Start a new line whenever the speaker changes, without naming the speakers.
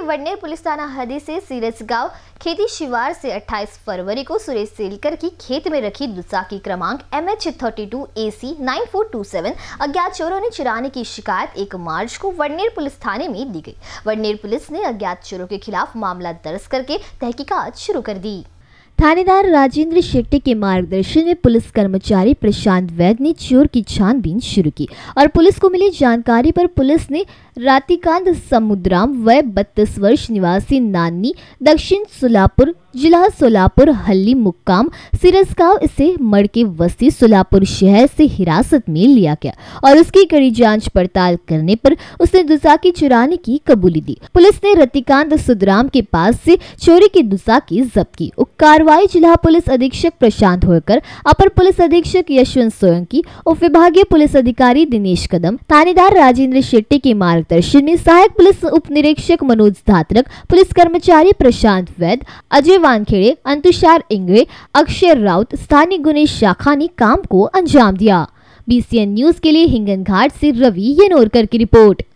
के वडनेर पुलिस थाना हदी से सीरज गांव खेती शिवार से 28 फरवरी को सुरेश सेलकर की खेत में रखी दुसाकी क्रमांक M H thirty two A C nine four two seven अज्ञात चोरों ने चुराने की शिकायत एक मार्च को वडनेर पुलिस थाने में दी गई वडनेर पुलिस ने अज्ञात चोरों के खिलाफ मामला दर्ज करके तहकीकात शुरू कर दी थानेदार राजेंद्र शेट्टी के मार्गदर्शन में पुलिस कर्मचारी प्रशांत वैद ने चोर की छानबीन शुरू की और पुलिस को मिली जानकारी पर पुलिस ने रातिकांत समुद्राम व बत्तीस वर्ष निवासी नानी दक्षिण सोलापुर जिला सोलापुर हल्ली मुक्काम सिरसगांव इसे मड़के वस्ती सोलापुर शहर से हिरासत में लिया गया और उसकी कड़ी जांच पड़ताल करने पर उसने दुसाकी चुराने की कबूली दी पुलिस ने रतिकांत सुदराम के पास से चोरी की दुसाकी जब्त की उप कार्रवाई जिला पुलिस अधीक्षक प्रशांत होकर अपर पुलिस अधीक्षक यशवंत सोलंकी उप विभागीय पुलिस अधिकारी दिनेश कदम थानेदार राजेंद्र शेट्टी के मार्गदर्शन में सहायक पुलिस उप निरीक्षक मनोज धात्रक पुलिस कर्मचारी प्रशांत वैद अजय वानखेड़े अंतुषार इंगे अक्षय राउत स्थानीय गुनेश शाखा ने काम को अंजाम दिया बी न्यूज के लिए हिंगन घाट ऐसी रवि यनोरकर की रिपोर्ट